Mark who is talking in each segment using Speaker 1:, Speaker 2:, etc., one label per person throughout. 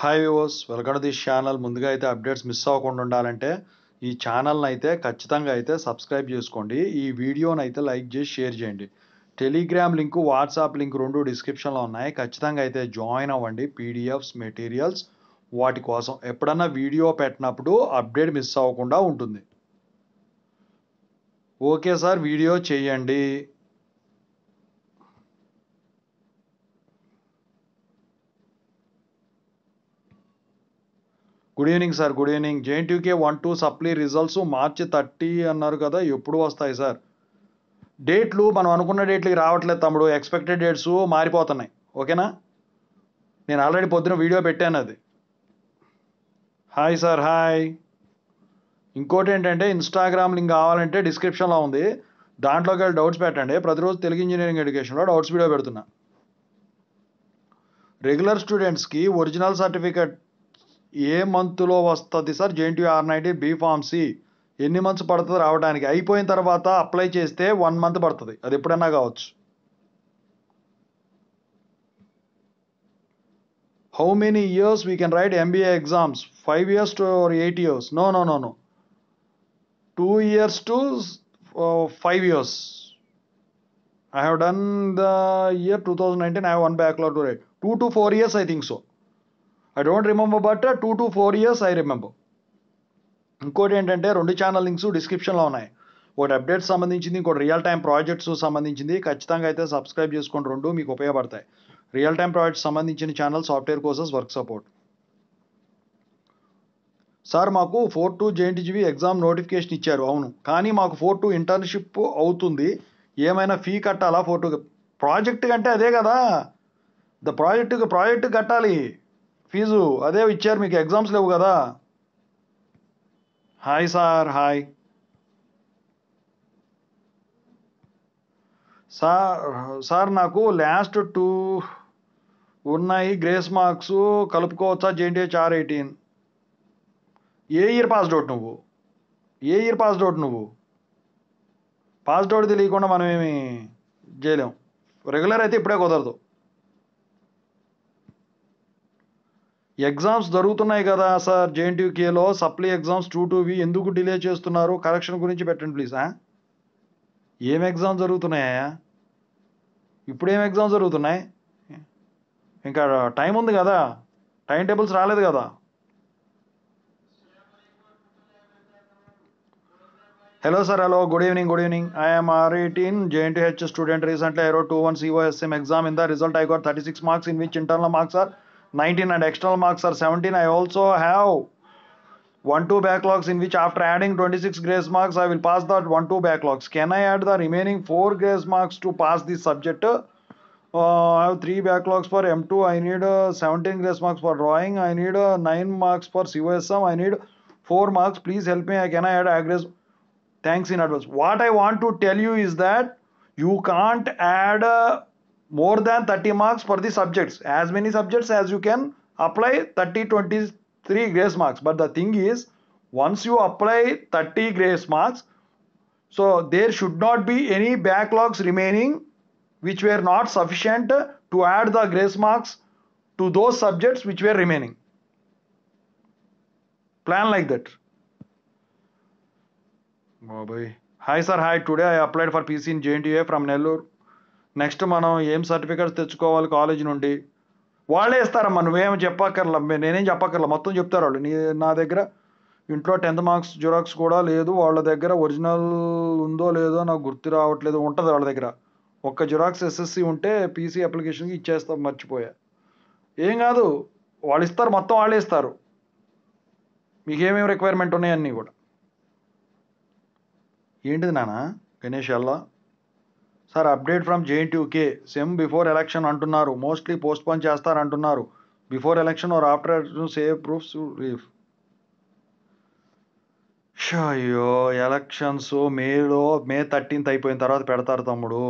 Speaker 1: Hi viewers welcome this channel ముందుగా అయితే updates miss అవ్వకుండా ఉండాలంటే ఈ ఛానల్ని అయితే ఖచ్చితంగా అయితే సబ్స్క్రైబ్ చేసుకోండి ఈ వీడియోని అయితే లైక్ చేసి షేర్ చేయండి టెలిగ్రామ్ లింక్ వాట్సాప్ లింక్ రెండు డిస్క్రిప్షన్లో ఉన్నాయి ఖచ్చితంగా అయితే జాయిన్ అవ్వండి పీడిఎఫ్స్ మెటీరియల్స్ వాటి కోసం ఎప్పుడన్నా వీడియో పెట్టినప్పుడు అప్డేట్ మిస్ అవ్వకుండా ఉంటుంది ఓకే సార్ వీడియో చేయండి good evening sir good evening JNTK one two supply results March thirty అన్నారు కదా ఎప్పుడు వస్తాయి సార్ డేట్లు మనం అనుకున్న డేట్లకి రావట్లేదు తమ్ముడు ఎక్స్పెక్టెడ్ డేట్స్ మారిపోతున్నాయి ఓకేనా నేను ఆల్రెడీ పొద్దున వీడియో పెట్టాను అది హాయ్ సార్ హాయ్ ఇంకోటి ఏంటంటే ఇన్స్టాగ్రామ్ లింక్ కావాలంటే డిస్క్రిప్షన్లో ఉంది దాంట్లోకి వెళ్ళి డౌట్స్ పెట్టండి ప్రతిరోజు తెలుగు ఇంజనీరింగ్ ఎడ్యుకేషన్లో డౌట్స్ వీడియో పెడుతున్నా రెగ్యులర్ స్టూడెంట్స్కి ఒరిజినల్ సర్టిఫికేట్ ఏ మంత్లో వస్తుంది sir JNTU R ninety B pharmacy ఎన్ని మంత్స్ పడుతుంది రావడానికి అయిపోయిన తర్వాత అప్లై చేస్తే వన్ మంత్ పడుతుంది అది ఎప్పుడైనా కావచ్చు how many years we can write MBA exams five years to eight years no no no no two years to five years I have done the year two thousand nineteen I had backlog to write two to four years I think so I don't remember but two to four years I remember ఇంకోటి ఏంటంటే రెండు channel links డిస్క్రిప్షన్లో ఉన్నాయి ఒకటి update సంబంధించింది ఇంకోటి real time projects సంబంధించింది ఖచ్చితంగా అయితే సబ్స్క్రైబ్ చేసుకోండి రెండు మీకు ఉపయోగపడతాయి రియల్ టైం ప్రాజెక్ట్స్ సంబంధించిన channel software courses work support sir మాకు four two JNTGV exam notification ఇచ్చారు అవును కానీ మాకు ఫోర్ టు ఇంటర్న్షిప్ అవుతుంది ఏమైనా ఫీ కట్టాలా ఫోర్ టు ప్రాజెక్ట్ కంటే అదే కదా ద ప్రాజెక్టుకి ప్రాజెక్ట్ కట్టాలి ఫీజు అదే ఇచ్చారు మీకు ఎగ్జామ్స్ లేవు కదా hi sir hi sir sir నాకు లాస్ట్ టూ ఉన్నాయి గ్రేస్ మార్క్స్ కలుపుకోవచ్చా జేఎన్టీహెచ్ ఆర్ ఎయిటీన్ ఏ ఇయర్ పాస్డ్ అవుట్ నువ్వు ఏ ఇయర్ పాస్డ్ అవుట్ నువ్వు పాస్డ్ అవుట్ తెలియకుండా మనం ఏమి చేయలేం రెగ్యులర్ అయితే ఇప్పుడే కుదరదు ఎగ్జామ్స్ జరుగుతున్నాయి కదా సార్ జేఎన్టీకేలో సప్లీ ఎగ్జామ్స్ టూ టూ వి ఎందుకు డిలే చేస్తున్నారు కరెక్షన్ గురించి పెట్టండి ప్లీజ్ ఏం ఎగ్జామ్ జరుగుతున్నాయా ఇప్పుడు ఏం ఎగ్జామ్స్ జరుగుతున్నాయి ఇంకా టైం ఉంది కదా టైం టేబుల్స్ రాలేదు కదా hello sir hello good evening good evening I'm R eighteen JNTH student recently I wrote two one COSM exam in the result I got thirty six marks in which internal marks sir 19 and external marks are 17 i also have 1 2 backlogs in which after adding 26 grace marks i will pass that 1 2 backlogs can i add the remaining 4 grace marks to pass this subject uh, I have 3 backlogs for M2, I need uh, 17 grace marks for drawing, I need uh, 9 marks for COSM, I need 4 marks, please help me, I can I add grace? thanks in advance. What I want to tell you is that you can't add uh, more than 30 marks for the subjects as many subjects as you can apply 30 23 grace marks but the thing is once you apply 30 grace marks so there should not be any backlogs remaining which were not sufficient to add the grace marks to those subjects which were remaining plan like that oh boy hi sir hi today i applied for pc in jnta from nellore next మనం ఏం certificates తెచ్చుకోవాలి college నుండి వాళ్ళే ఇస్తారమ్మా నువ్వేం చెప్పక్కర్లా నేనేం చెప్పక్కర్లా మొత్తం చెప్తారు వాళ్ళు నీ నా దగ్గర ఇంట్లో టెన్త్ మార్క్స్ జిరాక్స్ కూడా లేదు వాళ్ళ దగ్గర ఒరిజినల్ ఉందో లేదో నాకు గుర్తు రావట్లేదు ఉంటుంది వాళ్ళ దగ్గర ఒక్క జిరాక్స్ ఎస్ఎస్సి ఉంటే పీసీ అప్లికేషన్కి ఇచ్చేస్తాం మర్చిపోయా ఏం కాదు వాళ్ళు ఇస్తారు మొత్తం వాళ్ళే ఇస్తారు మీకు ఏమేమి రిక్వైర్మెంట్ ఉన్నాయన్నీ కూడా ఏంటిది నానా గణేష్ అల్లా sir update from JNTUK sem before election అంటున్నారు మోస్ట్లీ చేస్తారు అంటున్నారు before election or after election సేవ్ ప్రూఫ్స్ రీఫ్ అయ్యో ఎలక్షన్స్ మేలో మే థర్టీన్త్ అయిపోయిన తర్వాత పెడతారు తమ్ముడు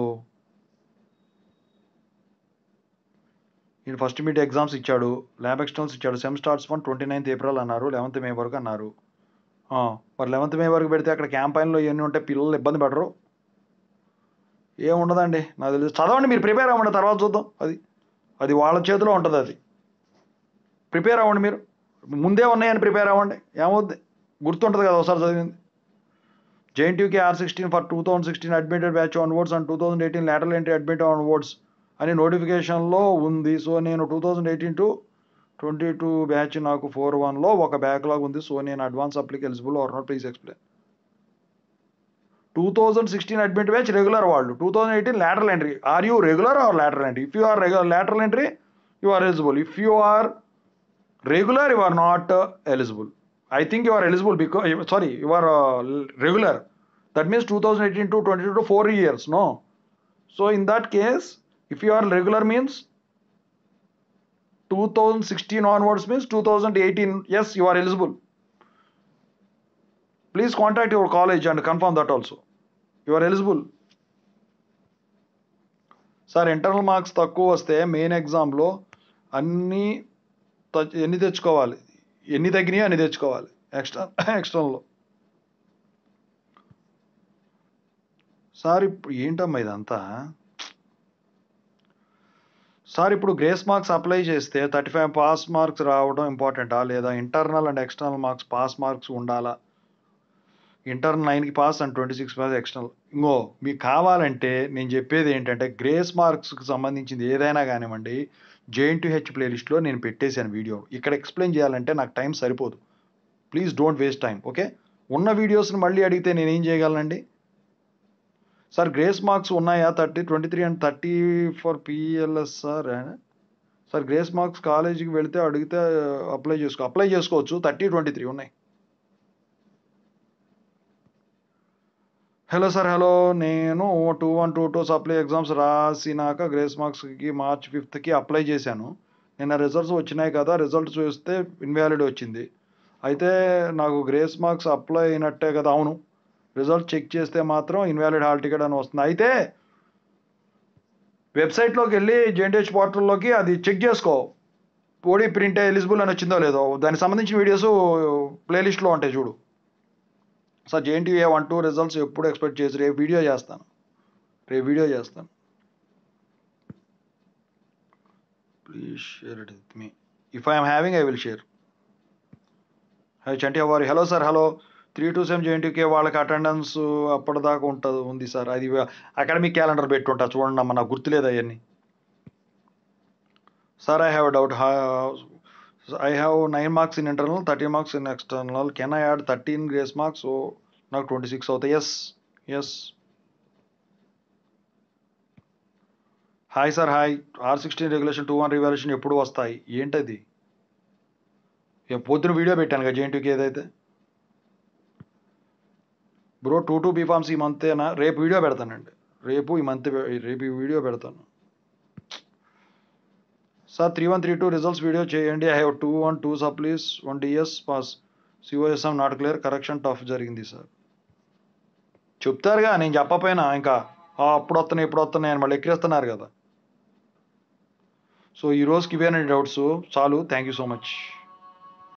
Speaker 1: ఈయన ఫస్ట్ మీట్ ఎగ్జామ్స్ ఇచ్చాడు ల్యాబ్ ఎక్స్టర్నల్స్ ఇచ్చాడు sem starts on twenty ninth April అన్నారు లెవెంత్ మే వరకు అన్నారు మరి లెవెంత్ మే వరకు పెడితే అక్కడ క్యాంపైన్లో ఇవన్నీ ఉంటే పిల్లలు ఇబ్బంది పడరు ఏముండదండి నాకు తెలుసు చదవండి మీరు ప్రిపేర్ అవ్వండి తర్వాత చూద్దాం అది అది వాళ్ళ చేతిలో ఉంటుంది అది ప్రిపేర్ అవ్వండి మీరు ముందే ఉన్నాయని ప్రిపేర్ అవ్వండి ఏమవుద్ది గుర్తుంటుంది కదా ఒకసారి చదివింది JNTUK R sixteen for two thousand sixteen admitted batch onwards and two thousand eighteen later entry admit onwards అని నోటిఫికేషన్లో ఉంది సో నేను two thousand eighteen to twenty two batch నాకు ఫోర్ వన్లో ఒక బ్యాక్లాగ్ ఉంది సో నేను advance apply eligible or not please explain two thousand sixteen admit batch regular వాళ్ళు two thousand eighteen lateral entry are you regular or lateral entry if you are regular lateral entry you are eligible if you are regular you are not eligible I think you are eligible because sorry you are regular that means two thousand eighteen to twenty to four years no so in that case if you are regular means two thousand sixteen onwards means two thousand eighteen yes you are eligible please contact your college and confirm that also you are eligible sir internal marks తక్కువ వస్తే main ఎగ్జామ్లో అన్నీ ఎన్ని తెచ్చుకోవాలి ఎన్ని తగ్గినాయో అన్ని తెచ్చుకోవాలి ఎక్స్టర్న ఎక్స్టర్నల్లో sir ఇప్పుడు ఏంటమ్మా ఇదంతా సార్ ఇప్పుడు గ్రేస్ మార్క్స్ అప్లై చేస్తే థర్టీ ఫైవ్ పాస్ మార్క్స్ రావడం ఇంపార్టెంటా లేదా internal and external marks pass marks ఉండాలా ఇంటర్నల్ నైన్కి pass and twenty six pass external ఇంకో మీకు కావాలంటే నేను చెప్పేది ఏంటంటే గ్రేస్ మార్క్స్కి సంబంధించింది ఏదైనా కానివ్వండి జేఎన్ టు హెచ్ ప్లేలిస్ట్లో నేను పెట్టేశాను వీడియో ఇక్కడ ఎక్స్ప్లెయిన్ చేయాలంటే నాకు టైం సరిపోదు please don't waste time okay ఉన్న వీడియోస్ని మళ్ళీ అడిగితే నేను ఏం చేయగలనండి సార్ గ్రేస్ మార్క్స్ ఉన్నాయా thirty twenty three and thirty four PLS sir sir grace marks కాలేజీకి వెళితే అడిగితే uh, అప్లై చేసుకో అప్లై చేసుకోవచ్చు థర్టీ ట్వంటీ త్రీ ఉన్నాయి హలో సార్ హలో నేను two one two two supply exams రాసినాక గ్రేస్ మార్క్స్కి మార్చ్ ఫిఫ్త్కి అప్లై చేశాను నిన్న రిజల్ట్స్ వచ్చినాయి కదా రిజల్ట్ చూస్తే ఇన్వాలిడ్ వచ్చింది అయితే నాకు గ్రేస్ మార్క్స్ అప్లై అయినట్టే కదా అవును రిజల్ట్ చెక్ చేస్తే మాత్రం ఇన్వాలిడ్ హాల్ టికెట్ అని వస్తుంది అయితే వెబ్సైట్లోకి వెళ్ళి జెండేజ్ పోర్టల్లోకి అది చెక్ చేసుకో ఓడి ప్రింట్ ఎలిజిబుల్ అని వచ్చిందో లేదో దానికి సంబంధించిన వీడియోస్ ప్లేలిస్ట్లో ఉంటాయి చూడు sir JNTU one two results ఎప్పుడు ఎక్స్పెక్ట్ చేసి రేపు వీడియో చేస్తాను రేపు వీడియో చేస్తాను please share it with me if I'm having I will share hi Chanti వారి hello sir hello three two seven JNTK వాళ్ళకి అటెండెన్స్ అప్పటిదాకా ఉంటుంది ఉంది సార్ అది అకాడమిక్ క్యాలెండర్ పెట్టుకుంటా చూడండి అమ్మ నాకు గుర్తులేదు అవన్నీ సార్ ఐ హ్యావ్ డౌట్ హా I have nine marks in internal thirty marks in external can I add thirteen grace marks so నాకు ట్వంటీ సిక్స్ అవుతాయి yes yes hi sir hi R sixteen regulation two one revaluation ఎప్పుడు వస్తాయి ఏంటది పొద్దున video పెట్టాను కదా జేఎన్టీకి ఏదైతే bro two two BPharms ఈ మంతేనా రేపు వీడియో పెడతానండి రేపు ఈ మంత్ రేపు ఈ వీడియో పెడతాను sir three one three two results video చేయండి I have two one two sir please one DS pass COSM not clear correction tough జరిగింది సార్ చెప్తారుగా నేను చెప్పపోయినా ఇంకా అప్పుడు వస్తున్నాయి ఇప్పుడు వస్తున్నాయి అని మళ్ళీ ఎక్కిరేస్తున్నారు కదా సో ఈ రోజుకి ఇవేనండి డౌట్స్ చాలు థ్యాంక్ యూ సో మచ్